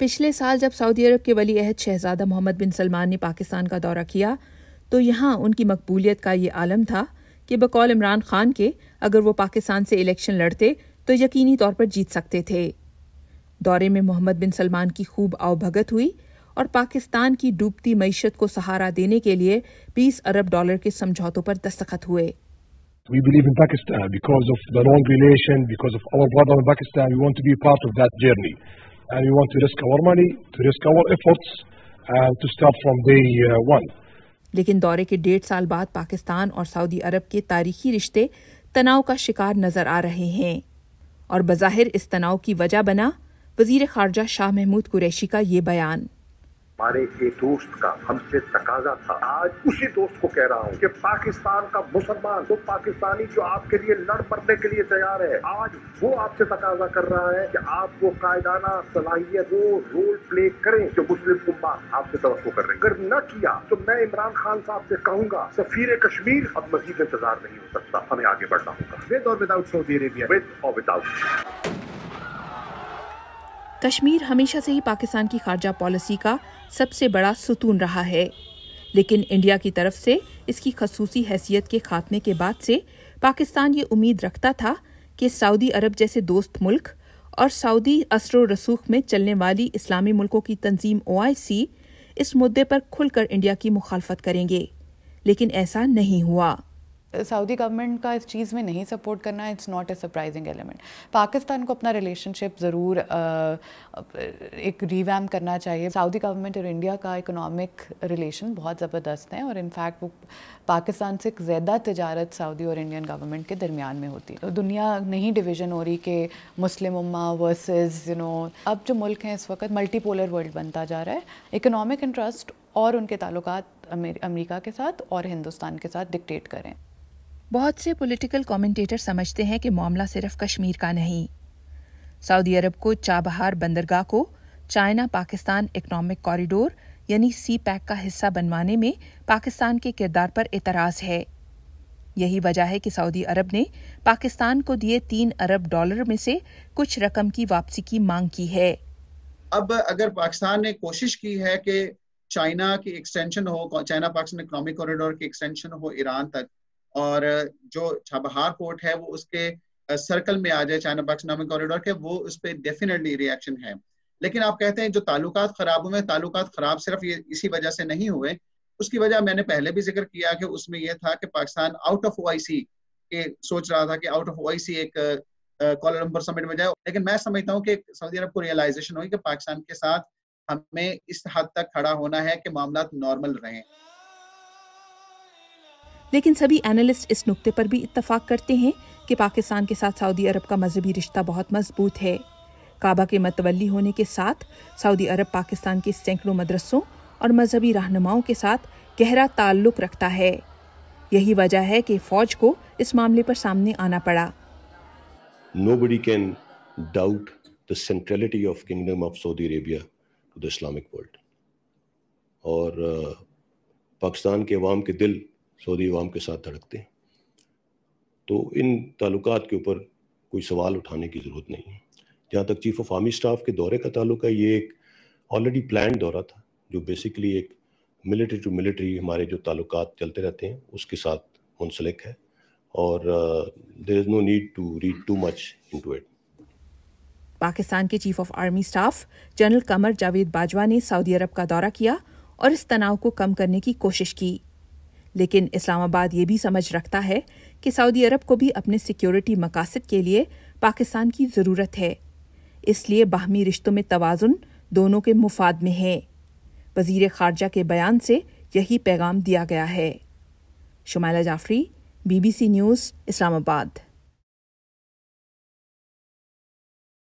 पिछले साल जब सऊदी अरब के वली अहद शहजादा मोहम्मद बिन सलमान ने पाकिस्तान का दौरा किया तो यहाँ उनकी मकबूलियत का ये आलम था कि बकौल इमरान खान के अगर वो पाकिस्तान से इलेक्शन लड़ते तो यकीनी तौर पर जीत सकते थे दौरे में मोहम्मद बिन सलमान की खूब आवभगत हुई और पाकिस्तान की डूबती मीशत को सहारा देने के लिए 20 अरब डॉलर के समझौतों पर दस्तखत हुए We believe in Pakistan because of the long relation, because of our brother in Pakistan. We want to be part of that journey. and we want to risk our money, to risk our efforts, and to start from day uh, one. लेकिन दौरे के डेढ़ साल बाद पाकिस्तान और Saudi अरब के तारीखी रिश्ते तनाव का शिकार नजर आ रहे हैं और बज़ाहिर इस तनाव की वजह बना वजीर खारजा शाह महमूद कुरैशी का ये बयान हमारे एक दोस्त का हमसे तकाजा था आज उसी दोस्त को कह रहा हूँ कि पाकिस्तान का मुसलमान वो पाकिस्तानी जो आपके लिए लड़ पड़ने के लिए तैयार है आज वो आपसे तकाजा कर रहा है कि आप वो कायदाना सलाहियत वो रोल प्ले करें जो मुस्लिम उम्मा आपसे तो कर रहे अगर न किया तो मैं इमरान खान साहब से कहूंगा सफीर कश्मीर अब मजीद इंतजार नहीं हो सकता हमें आगे बढ़ना होगा विद और विदाउट सऊदी अरेबिया विद और विदाउट कश्मीर हमेशा से ही पाकिस्तान की खारजा पॉलिसी का सबसे बड़ा सुतून रहा है लेकिन इंडिया की तरफ से इसकी खसूसी हैसियत के खात्मे के बाद से पाकिस्तान ये उम्मीद रखता था कि सऊदी अरब जैसे दोस्त मुल्क और सऊदी असर रसूख में चलने वाली इस्लामी मुल्कों की तंजीम ओ इस मुद्दे पर खुलकर इंडिया की मुखालफत करेंगे लेकिन ऐसा नहीं हुआ सऊदी गवर्नमेंट का इस चीज़ में नहीं सपोर्ट करना it's not a surprising element Pakistan को अपना रिलेशनशिप ज़रूर एक रिवैम करना चाहिए सऊदी गवर्नमेंट और इंडिया का इकोनॉमिक रिलेशन बहुत ज़बरदस्त है और इनफैक्ट वो पाकिस्तान से ज़्यादा तजारत सऊदी और इंडियन गवर्नमेंट के दरमियान में होती है दुनिया नहीं डिवीज़न हो रही कि मुस्लिम उम्मा वर्सेज यू नो अब जो मुल्क हैं इस वक्त मल्टीपोलर वर्ल्ड बनता जा रहा है इकोनॉमिक इंटरेस्ट और उनके ताल्लुकात अमेरिका के साथ और हिंदुस्तान के साथ डिक्टेट करें बहुत से पॉलिटिकल कमेंटेटर समझते हैं कि मामला सिर्फ कश्मीर का नहीं सऊदी अरब को चाबहार बंदरगाह को चाइना पाकिस्तान इकोनॉमिक कॉरिडोर यानी सी पैक का हिस्सा बनवाने में पाकिस्तान के किरदार पर एतराज है यही वजह है कि सऊदी अरब ने पाकिस्तान को दिए तीन अरब डॉलर में से कुछ रकम की वापसी की मांग की है अब अगर पाकिस्तान ने कोशिश की है कि चाइना की एक्सटेंशन हो चाइना पाकिस्तान इकोनॉमिक कॉरिडोर की एक्सटेंशन हो ईरान तक और जो छाबहार पोर्ट है वो उसके सर्कल में आ जाए चाइना पाकिस्तान कॉरिडोर के वो उस पर डेफिनेटली रिएक्शन है लेकिन आप कहते हैं जो ताल्लुक खराब हुए ताल्लुक खराब सिर्फ ये इसी वजह से नहीं हुए उसकी वजह मैंने पहले भी जिक्र किया कि उसमें यह था कि पाकिस्तान आउट ऑफ ओआईसी के सोच रहा था कि आउट ऑफ ओआईसी एक कोलम्बर समिट में जाए लेकिन मैं समझता हूँ कि सऊदी अरब को रियलाइजेशन हुई कि पाकिस्तान के साथ हमें इस हद तक खड़ा होना है कि मामला नॉर्मल रहें लेकिन सभी एनालिस्ट इस नुकते पर भी इतफाक करते हैं कि पाकिस्तान के साथ सऊदी अरब का मजहबी रिश्ता बहुत मजबूत है काबा के मतवली होने के साथ सऊदी अरब पाकिस्तान के सैकड़ों मदरसों और मजहबी रहनुमाओं के साथ गहरा ताल्लुक रखता है यही वजह है कि फौज को इस मामले पर सामने आना पड़ा Nobody can doubt the centrality of kingdom of Saudi Arabia to the Islamic world और पाकिस्तान के अवाम के दिल सऊदी अवाम के साथ धड़कते हैं तो इन ताल्लुकात के ऊपर कोई सवाल उठाने की ज़रूरत नहीं है जहाँ तक चीफ ऑफ आर्मी स्टाफ के दौरे का ताल्लुक है ये एक ऑलरेडी प्लान दौरा था जो बेसिकली एक मिलिट्री टू मिलिट्री हमारे जो ताल्लुक चलते रहते हैं उसके साथ मुंसलिक है और there is no need to read too much into it इट पाकिस्तान के chief of army staff general Qamar Javed Bajwa ने सऊदी अरब का दौरा किया और इस तनाव को कम करने की कोशिश की लेकिन इस्लामाबाद ये भी समझ रखता है कि सऊदी अरब को भी अपने सिक्योरिटी मकासद के लिए पाकिस्तान की ज़रूरत है इसलिए बाहमी रिश्तों में तोज़ुन दोनों के मुफाद में है वजीर खारजा के बयान से यही पैगाम दिया गया है शुमाला जाफरी बीबीसी न्यूज़ इस्लामाबाद